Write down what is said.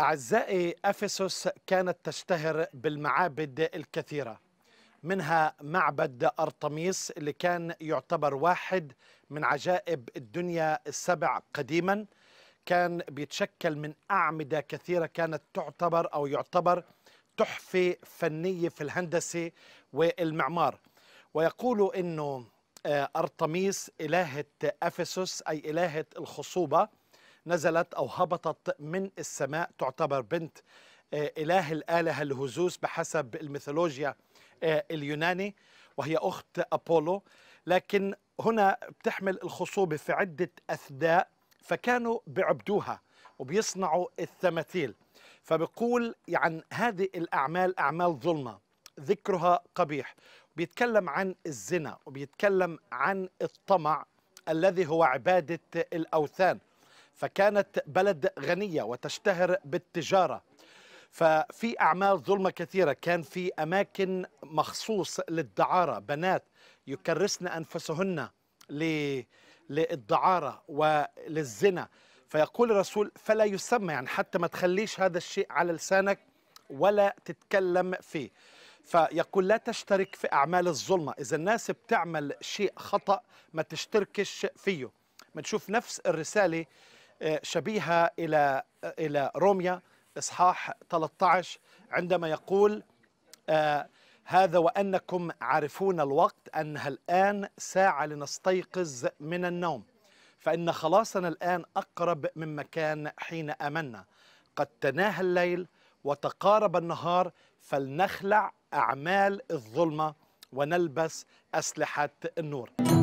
أعزائي أفسس كانت تشتهر بالمعابد الكثيرة منها معبد أرطميس اللي كان يعتبر واحد من عجائب الدنيا السبع قديما كان بيتشكل من أعمدة كثيرة كانت تعتبر أو يعتبر تحفة فنية في الهندسة والمعمار ويقول أنه آه، أرطميس إلهة أفسس أي إلهة الخصوبة نزلت أو هبطت من السماء تعتبر بنت آه، إله الآلهة الهزوس بحسب الميثولوجيا آه، اليوناني وهي أخت أبولو لكن هنا بتحمل الخصوبة في عدة أثداء فكانوا بعبدوها وبيصنعوا التماثيل فبقول عن هذه الأعمال أعمال ظلمة ذكرها قبيح بيتكلم عن الزنا وبيتكلم عن الطمع الذي هو عبادة الأوثان فكانت بلد غنية وتشتهر بالتجارة ففي أعمال ظلمة كثيرة كان في أماكن مخصوص للدعارة بنات يكرسن أنفسهن للدعارة وللزنا فيقول الرسول فلا يسمى يعني حتى ما تخليش هذا الشيء على لسانك ولا تتكلم فيه فيقول لا تشترك في أعمال الظلمة إذا الناس بتعمل شيء خطأ ما تشتركش فيه بنشوف نفس الرسالة شبيهة إلى إلى روميا إصحاح 13 عندما يقول آه، هذا وأنكم عارفون الوقت أنها الآن ساعة لنستيقظ من النوم فإن خلاصنا الآن أقرب مما كان حين آمنا قد تناهى الليل وتقارب النهار فلنخلع أعمال الظلمة ونلبس أسلحة النور